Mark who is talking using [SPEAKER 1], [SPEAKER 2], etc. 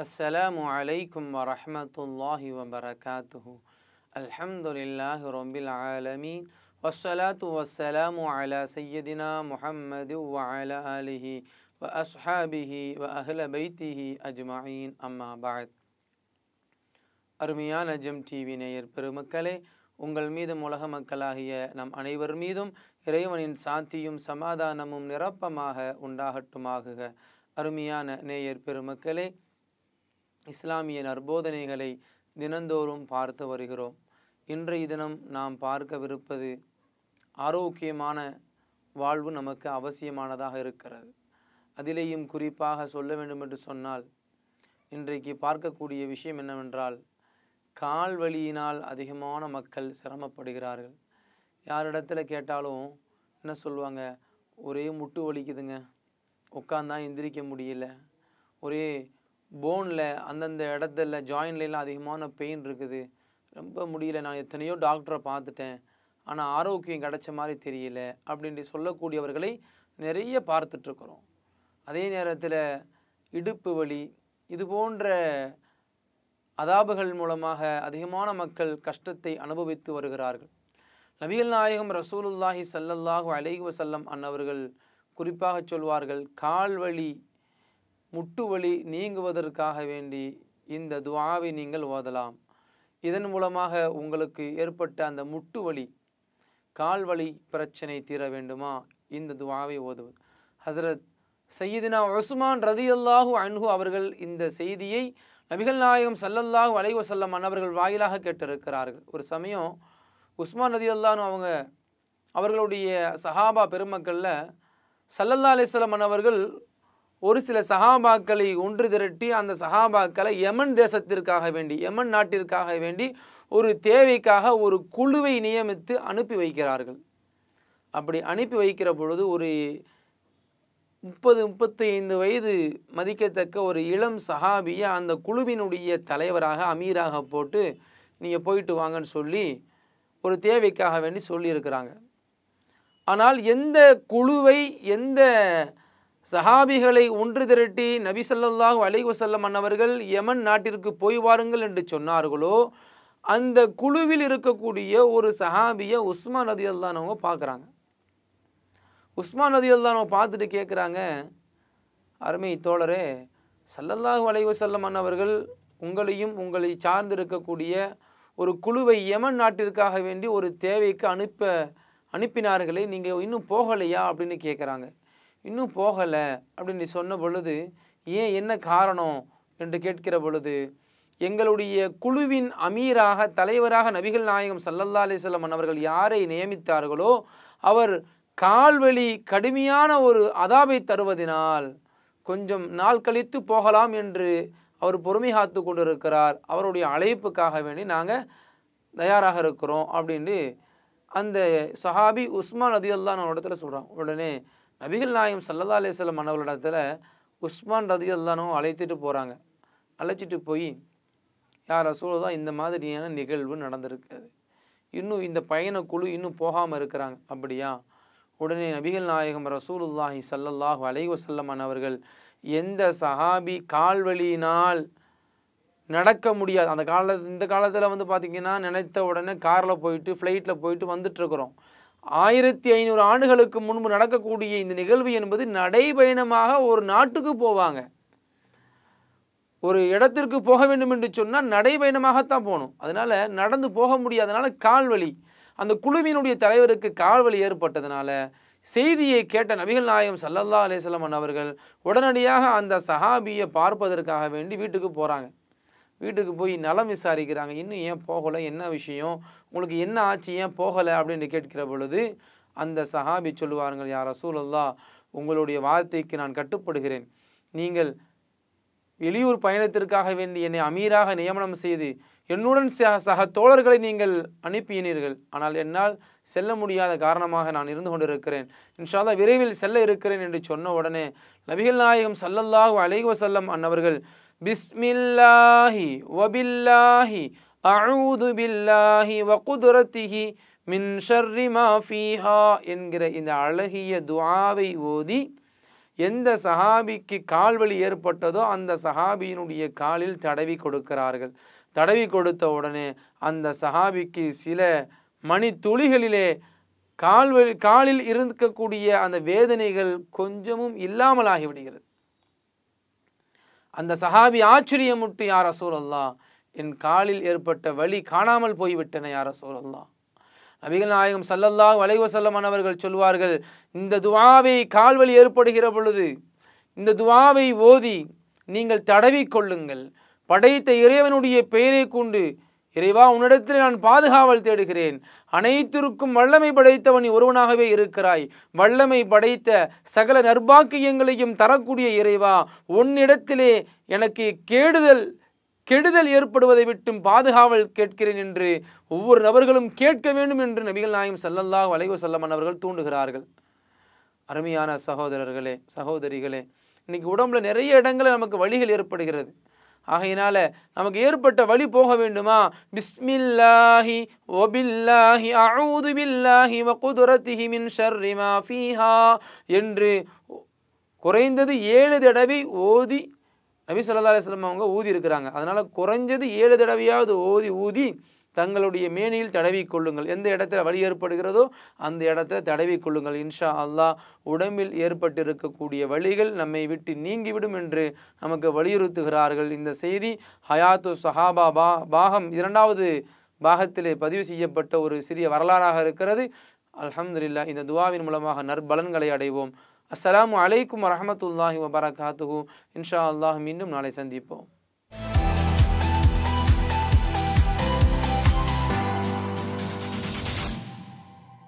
[SPEAKER 1] السلام عليكم ورحمة الله وبركاته الحمد لله رب العالمين والصلاة والسلام على سيدنا محمد وعلى آله وأصحابه وأهل بيته أجمعين أما بعد அருமையான GeM TV நேயர் பெருமக்களே உங்கள் மீதும் உலக மக்களாகிய நம் அனைவர் மீதும் இறைவனின் சாந்தியும் சமாதானமும் நிரப்பமாக உண்டாகட்டுமாகுக அருமையான நேயர் பெருமக்களே இஸ்லாமிய நற்போதனைகளை தினந்தோறும் பார்த்து வருகிறோம் இன்றைய தினம் நாம் பார்க்கவிருப்பது ஆரோக்கியமான வாழ்வு நமக்கு அவசியமானதாக இருக்கிறது அதிலேயும் குறிப்பாக சொல்ல வேண்டும் என்று சொன்னால் இன்றைக்கு பார்க்கக்கூடிய விஷயம் என்னவென்றால் கால் வழியினால் அதிகமான மக்கள் சிரமப்படுகிறார்கள் யாரிடத்தில் கேட்டாலும் என்ன சொல்லுவாங்க ஒரே முட்டு வலிக்குதுங்க உட்காந்தா எந்திரிக்க முடியல ஒரே போனில் அந்தந்த இடத்துல ஜாயின்லாம் அதிகமான பெயின் இருக்குது ரொம்ப முடியல நான் எத்தனையோ டாக்டரை பார்த்துட்டேன் ஆனால் ஆரோக்கியம் கிடைச்ச மாதிரி தெரியல அப்படின்ட்டு சொல்லக்கூடியவர்களை நிறைய பார்த்துட்ருக்குறோம் அதே நேரத்தில் இடுப்பு வலி இது போன்ற அதாபுகள் மூலமாக அதிகமான மக்கள் கஷ்டத்தை அனுபவித்து வருகிறார்கள் நபிகள் நாயகம் ரசூலுல்லாஹி சல்லல்லாஹு அலைஹி வசல்லம் அன்னவர்கள் குறிப்பாக சொல்வார்கள் கால்வழி முட்டு வலி நீங்குவதற்காக வேண்டி இந்த துவாவை நீங்கள் ஓதலாம் இதன் மூலமாக உங்களுக்கு ஏற்பட்ட அந்த முட்டு வலி கால் வலி பிரச்சனை தீர வேண்டுமா இந்த துவாவை ஓதுவது ஹசரத் சையதினா உஸ்மான் ரதி அல்லாஹு அன்ஹு அவர்கள் இந்த செய்தியை நபிகள் நாயகம் சல்லல்லாஹு சல்லம் அன்னவர்கள் வாயிலாக கேட்டிருக்கிறார்கள் ஒரு சமயம் உஸ்மான் ரதி அல்லானு அவங்க அவர்களுடைய சஹாபா பெருமக்களில் சல்லல்லா அலிஸ்லம் அன்னவர்கள் ஒரு சில சகாபாக்களை ஒன்று திரட்டி அந்த சகாபாக்களை யமன் தேசத்திற்காக வேண்டி யமன் நாட்டிற்காக வேண்டி ஒரு தேவைக்காக ஒரு குழுவை நியமித்து அனுப்பி வைக்கிறார்கள் அப்படி அனுப்பி வைக்கிற பொழுது ஒரு முப்பது முப்பத்தைந்து வயது மதிக்கத்தக்க ஒரு இளம் சஹாபியை அந்த குழுவினுடைய தலைவராக அமீராக போட்டு நீங்கள் போயிட்டு வாங்கன்னு சொல்லி ஒரு தேவைக்காக வேண்டி சொல்லியிருக்கிறாங்க ஆனால் எந்த குழுவை எந்த சஹாபிகளை ஒன்று திரட்டி நபி சொல்லாஹு அலைவசல்லம் அன்னவர்கள் யமன் நாட்டிற்கு போய் வாருங்கள் என்று சொன்னார்களோ அந்த குழுவில் இருக்கக்கூடிய ஒரு சஹாபியை உஸ்மான் நதி அல்லானவங்க பார்க்குறாங்க உஸ்மான் நதி அல்லானவங்க பார்த்துட்டு கேட்குறாங்க அருமை தோழரே சல்லல்லாஹு அலைவசல்லம் அன்னவர்கள் உங்களையும் உங்களை சார்ந்திருக்கக்கூடிய ஒரு குழுவை யமன் நாட்டிற்காக வேண்டி ஒரு தேவைக்கு அனுப்ப அனுப்பினார்களே நீங்கள் இன்னும் போகலையா அப்படின்னு கேட்குறாங்க இன்னும் போகலை அப்படின்னு நீ சொன்ன பொழுது ஏன் என்ன காரணம் என்று கேட்கிற பொழுது எங்களுடைய குழுவின் அமீராக தலைவராக நபிகள் நாயகம் சல்லல்லா அலிசல்லமன் அவர்கள் யாரை நியமித்தார்களோ அவர் கால்வழி கடுமையான ஒரு அதாவை தருவதினால் கொஞ்சம் நாள் கழித்து போகலாம் என்று அவர் பொறுமை காத்து கொண்டிருக்கிறார் அவருடைய அழைப்புக்காக வேண்டி நாங்கள் தயாராக இருக்கிறோம் அப்படின்ட்டு அந்த சஹாபி உஸ்மான் அதியல்லான்னு இடத்துல சொல்கிறான் உடனே நபிகள் நாயம் சல்லா அலிஸ்லம் மன்னவர்களிடத்தில் உஸ்மான் ரதி அல்லானும் அழைத்துட்டு போகிறாங்க அழைச்சிட்டு போய் யார் ரசூல் தான் இந்த மாதிரியான நிகழ்வு நடந்திருக்கிறது இன்னும் இந்த பயணக்குழு இன்னும் போகாமல் இருக்கிறாங்க அப்படியா உடனே நபிகள் நாயகம் ரசூலுல்லாஹி சல்லல்லாஹு அலைஹி வசல்லமான் அவர்கள் எந்த சஹாபி கால்வழியினால் நடக்க முடியாது அந்த கால இந்த காலத்தில் வந்து பார்த்திங்கன்னா நினைத்த உடனே காரில் போயிட்டு ஃப்ளைட்டில் போயிட்டு வந்துட்டுருக்குறோம் ஆயிரத்தி ஐநூறு ஆண்டுகளுக்கு முன்பு நடக்கக்கூடிய இந்த நிகழ்வு என்பது நடைபயணமாக ஒரு நாட்டுக்கு போவாங்க ஒரு இடத்திற்கு போக வேண்டும் என்று சொன்னால் நடைபயணமாகத்தான் போகணும் அதனால் நடந்து போக முடியாதனால கால்வழி அந்த குழுவினுடைய தலைவருக்கு கால்வழி ஏற்பட்டதுனால செய்தியை கேட்ட நபிகள் நாயம் சல்லல்லா அலேசல்லமன் அவர்கள் உடனடியாக அந்த சஹாபியை பார்ப்பதற்காக வேண்டி வீட்டுக்கு போகிறாங்க வீட்டுக்கு போய் நலம் விசாரிக்கிறாங்க இன்னும் ஏன் போகலை என்ன விஷயம் உங்களுக்கு என்ன ஆச்சு ஏன் போகலை அப்படின்னு கேட்கிற பொழுது அந்த சஹாபி சொல்லுவார்கள் யார் ரசூலல்லா உங்களுடைய வார்த்தைக்கு நான் கட்டுப்படுகிறேன் நீங்கள் வெளியூர் பயணத்திற்காக வேண்டி என்னை அமீராக நியமனம் செய்து என்னுடன் சக தோழர்களை நீங்கள் அனுப்பினீர்கள் ஆனால் என்னால் செல்ல முடியாத காரணமாக நான் இருந்து கொண்டிருக்கிறேன் இன்ஷால்லா விரைவில் செல்ல இருக்கிறேன் என்று சொன்ன உடனே நபிகள் நாயகம் சல்லல்லாஹு அலைவசல்லம் அன்னவர்கள் பிஸ்மில்லாஹி வபில்லாஹி அழூது பில்லாஹி வகுதுரத்திஹி மின் ஷர்ரி மாஃபீஹா என்கிற இந்த அழகிய துவாவை ஓதி எந்த சஹாபிக்கு கால்வழி ஏற்பட்டதோ அந்த சஹாபியினுடைய காலில் தடவி கொடுக்கிறார்கள் தடவி கொடுத்த உடனே அந்த சஹாபிக்கு சில மணி துளிகளிலே கால்வழி காலில் இருக்கக்கூடிய அந்த வேதனைகள் கொஞ்சமும் இல்லாமல் ஆகிவிடுகிறது அந்த சஹாபி ஆச்சரியமுட்டு யார் அசூலல்லா என் காலில் ஏற்பட்ட வழி காணாமல் போய்விட்டன யார் அசூலல்லா நபிகள் நாயகம் சல்லல்லா வலைவசல்லமான் அவர்கள் சொல்வார்கள் இந்த துவாவை கால்வழி ஏற்படுகிற பொழுது இந்த துவாவை ஓதி நீங்கள் தடவி கொள்ளுங்கள் படைத்த இறைவனுடைய பெயரை கொண்டு இறைவா உன்னிடத்தில் நான் பாதுகாவல் தேடுகிறேன் அனைத்திற்கும் வல்லமை படைத்தவன் ஒருவனாகவே இருக்கிறாய் வல்லமை படைத்த சகல நர்பாக்கியங்களையும் தரக்கூடிய இறைவா உன்னிடத்திலே எனக்கு கேடுதல் கெடுதல் ஏற்படுவதை விட்டும் பாதுகாவல் கேட்கிறேன் என்று ஒவ்வொரு நபர்களும் கேட்க வேண்டும் என்று நபிகள் நாயம் செல்லல்லா வளைவு செல்லமன் அவர்கள் தூண்டுகிறார்கள் அருமையான சகோதரர்களே சகோதரிகளே இன்றைக்கி உடம்புல நிறைய இடங்களில் நமக்கு வழிகள் ஏற்படுகிறது ஆகையினால் நமக்கு ஏற்பட்ட வழி போக வேண்டுமா பிஸ்மில்லாஹி ஒபில்லாஹி அழுது பில்லாஹி வகுதுரத்திஹி மின் ஷர்ரிமா ஃபீஹா என்று குறைந்தது ஏழு தடவை ஓதி நபி சொல்லா அலுவலம் அவங்க ஊதி இருக்கிறாங்க அதனால் குறைஞ்சது ஏழு தடவையாவது ஓதி ஊதி தங்களுடைய மேனியில் தடவி கொள்ளுங்கள் எந்த இடத்துல வழி ஏற்படுகிறதோ அந்த இடத்துல தடவி கொள்ளுங்கள் இன்ஷா அல்லாஹ் உடம்பில் ஏற்பட்டிருக்கக்கூடிய வழிகள் நம்மை விட்டு நீங்கிவிடும் என்று நமக்கு வலியுறுத்துகிறார்கள் இந்த செய்தி ஹயாத்து சஹாபா பா பாகம் இரண்டாவது பாகத்திலே பதிவு செய்யப்பட்ட ஒரு சிறிய வரலாறாக இருக்கிறது அல்ஹம்துலில்லா இந்த துவாவின் மூலமாக நற்பலன்களை அடைவோம் அஸ்லாம் அலைக்கும் வரமத்துல்லாஹி வபரகாத்துஹூ இன்ஷா அல்லாஹ் மீண்டும் நாளை சந்திப்போம்